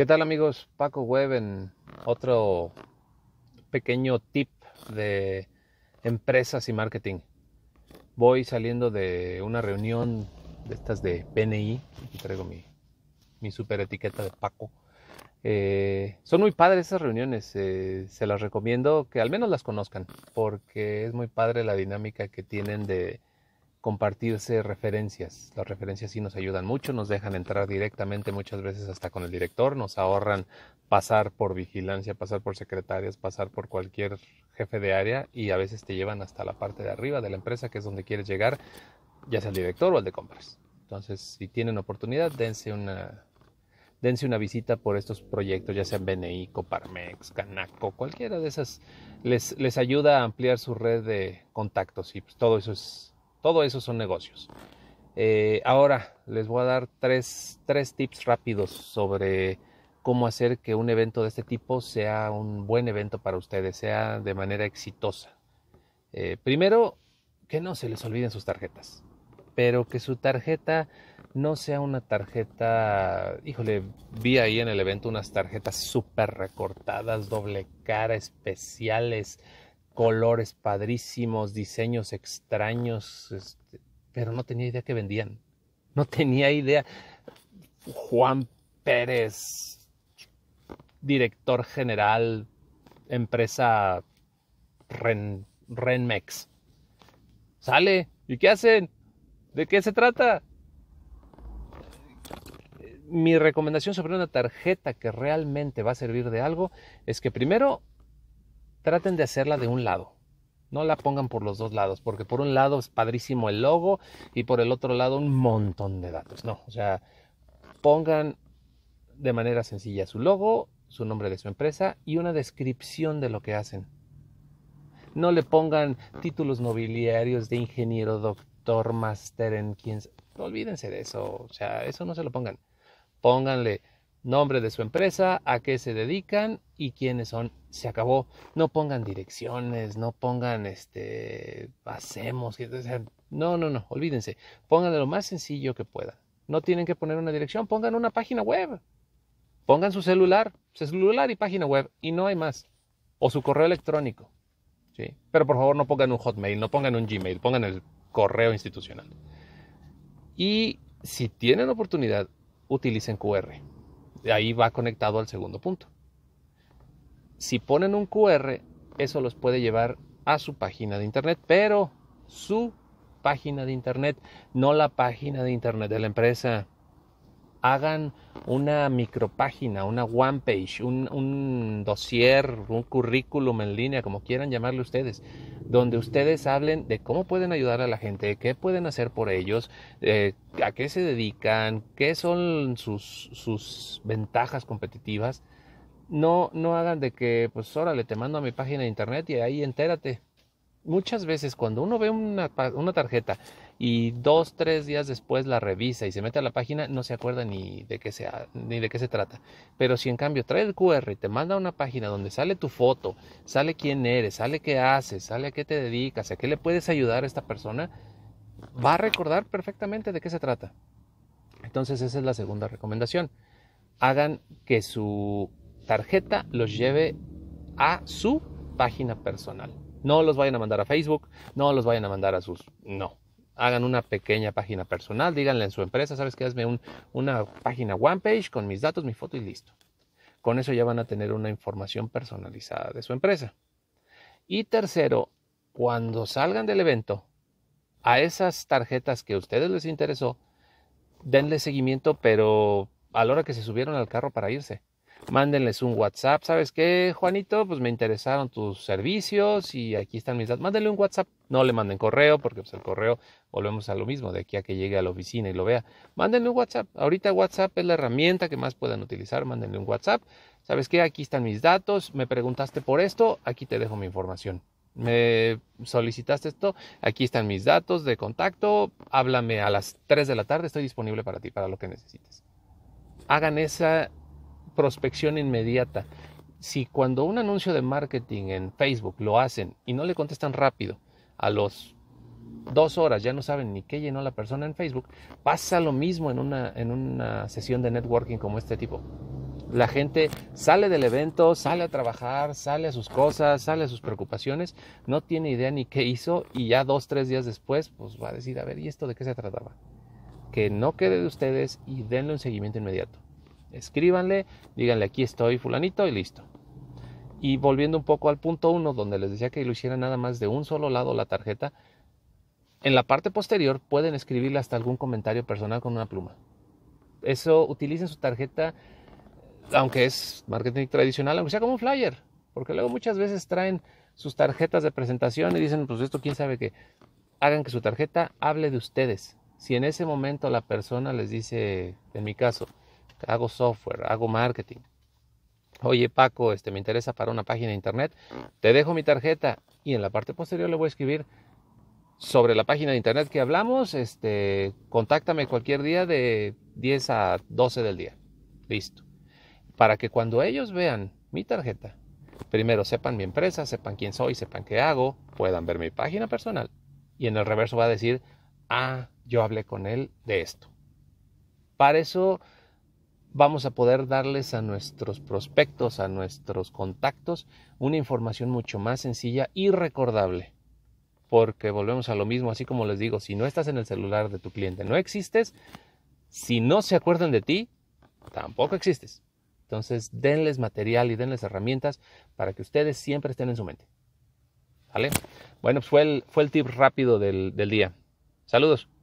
¿Qué tal amigos? Paco Web en otro pequeño tip de empresas y marketing. Voy saliendo de una reunión de estas de PNI, traigo mi, mi super etiqueta de Paco. Eh, son muy padres esas reuniones, eh, se las recomiendo que al menos las conozcan, porque es muy padre la dinámica que tienen de compartirse referencias. Las referencias sí nos ayudan mucho, nos dejan entrar directamente muchas veces hasta con el director, nos ahorran pasar por vigilancia, pasar por secretarias, pasar por cualquier jefe de área y a veces te llevan hasta la parte de arriba de la empresa que es donde quieres llegar, ya sea el director o el de compras. Entonces, si tienen oportunidad, dense una dense una visita por estos proyectos, ya sean BNI, Coparmex, Canaco, cualquiera de esas les les ayuda a ampliar su red de contactos y pues, todo eso es todo eso son negocios. Eh, ahora les voy a dar tres, tips rápidos sobre cómo hacer que un evento de este tipo sea un buen evento para ustedes, sea de manera exitosa. Eh, primero, que no se les olviden sus tarjetas, pero que su tarjeta no sea una tarjeta, híjole, vi ahí en el evento unas tarjetas súper recortadas, doble cara, especiales, colores padrísimos, diseños extraños, este, pero no tenía idea que vendían. No tenía idea. Juan Pérez, director general, empresa Renmex. Sale. ¿Y qué hacen? ¿De qué se trata? Mi recomendación sobre una tarjeta que realmente va a servir de algo es que primero traten de hacerla de un lado. No la pongan por los dos lados, porque por un lado es padrísimo el logo y por el otro lado un montón de datos. No, o sea, pongan de manera sencilla su logo, su nombre de su empresa y una descripción de lo que hacen. No le pongan títulos nobiliarios de ingeniero, doctor, máster en quien... olvídense de eso, o sea, eso no se lo pongan. Pónganle nombre de su empresa, a qué se dedican y quiénes son se acabó. No pongan direcciones, no pongan este hacemos, no, no, no, olvídense. Pongan lo más sencillo que puedan. No tienen que poner una dirección, pongan una página web. Pongan su celular, su celular y página web y no hay más. O su correo electrónico. ¿sí? Pero por favor no pongan un Hotmail, no pongan un Gmail, pongan el correo institucional. Y si tienen oportunidad, utilicen QR. De Ahí va conectado al segundo punto si ponen un QR, eso los puede llevar a su página de internet, pero su página de internet, no la página de internet de la empresa. Hagan una micropágina, una one page, un, dossier, un currículum en línea, como quieran llamarle ustedes, donde ustedes hablen de cómo pueden ayudar a la gente, qué pueden hacer por ellos, eh, a qué se dedican, qué son sus, sus ventajas competitivas no, no hagan de que, pues órale, te mando a mi página de internet y ahí entérate. Muchas veces cuando uno ve una, tarjeta y dos, tres días después la revisa y se mete a la página, no se acuerda ni de qué, sea, ni de qué se trata. Pero si en cambio trae el QR y te manda a una página donde sale tu foto, sale quién eres, sale qué haces, sale a qué te dedicas, a qué le puedes ayudar a esta persona, va a recordar perfectamente de qué se trata. Entonces esa es la segunda recomendación. Hagan que su tarjeta los lleve a su página personal. No los vayan a mandar a Facebook, no los vayan a mandar a sus... No. Hagan una pequeña página personal, díganle en su empresa, sabes que hazme una página one page con mis datos, mi foto y listo. Con eso ya van a tener una información personalizada de su empresa. Y tercero, cuando salgan del evento, a esas tarjetas que a ustedes les interesó, denle seguimiento, pero a la hora que se subieron al carro para irse mándenles un WhatsApp. ¿Sabes qué, Juanito? Pues me interesaron tus servicios y aquí están mis datos. Mándenle un WhatsApp. No le manden correo porque pues, el correo volvemos a lo mismo de aquí a que llegue a la oficina y lo vea. Mándenle un WhatsApp. Ahorita WhatsApp es la herramienta que más puedan utilizar. Mándenle un WhatsApp. ¿Sabes qué? Aquí están mis datos. Me preguntaste por esto. Aquí te dejo mi información. Me solicitaste esto. Aquí están mis datos de contacto. Háblame a las 3 de la tarde. Estoy disponible para ti, para lo que necesites hagan esa prospección inmediata. Si cuando un anuncio de marketing en Facebook lo hacen y no le contestan rápido, a los dos horas ya no saben ni qué llenó la persona en Facebook, pasa lo mismo en una, en una sesión de networking como este tipo. La gente sale del evento, sale a trabajar, sale a sus cosas, sale a sus preocupaciones, no tiene idea ni qué hizo y ya dos, tres días después, pues va a decir, a ver, ¿y esto de qué se trataba? Que no quede de ustedes y denle un seguimiento inmediato. Escríbanle, díganle aquí estoy fulanito y listo. Y volviendo un poco al punto 1, donde les decía que lo hicieran nada más de un solo lado la tarjeta, en la parte posterior pueden escribirle hasta algún comentario personal con una pluma. Eso utilicen su tarjeta, aunque es marketing tradicional, aunque sea como un flyer, porque luego muchas veces traen sus tarjetas de presentación y dicen, pues esto quién sabe qué. Hagan que su tarjeta hable de ustedes. Si en ese momento la persona les dice, en mi caso, hago software, hago marketing. Oye Paco, este, me interesa para una página de internet, te dejo mi tarjeta y en la parte posterior le voy a escribir sobre la página de internet que hablamos, este, contáctame cualquier día de 10 a 12 del día. Listo. Para que cuando ellos vean mi tarjeta, primero sepan mi empresa, sepan quién soy, sepan qué hago, puedan ver mi página personal y en el reverso va a decir, ah, yo hablé con él de esto. Para eso vamos a poder darles a nuestros prospectos, a nuestros contactos, una información mucho más sencilla y recordable. Porque volvemos a lo mismo, así como les digo, si no estás en el celular de tu cliente, no existes. Si no se acuerdan de ti, tampoco existes. Entonces, denles material y denles herramientas para que ustedes siempre estén en su mente. ¿Vale? Bueno, pues fue el, fue el tip rápido del día. Saludos.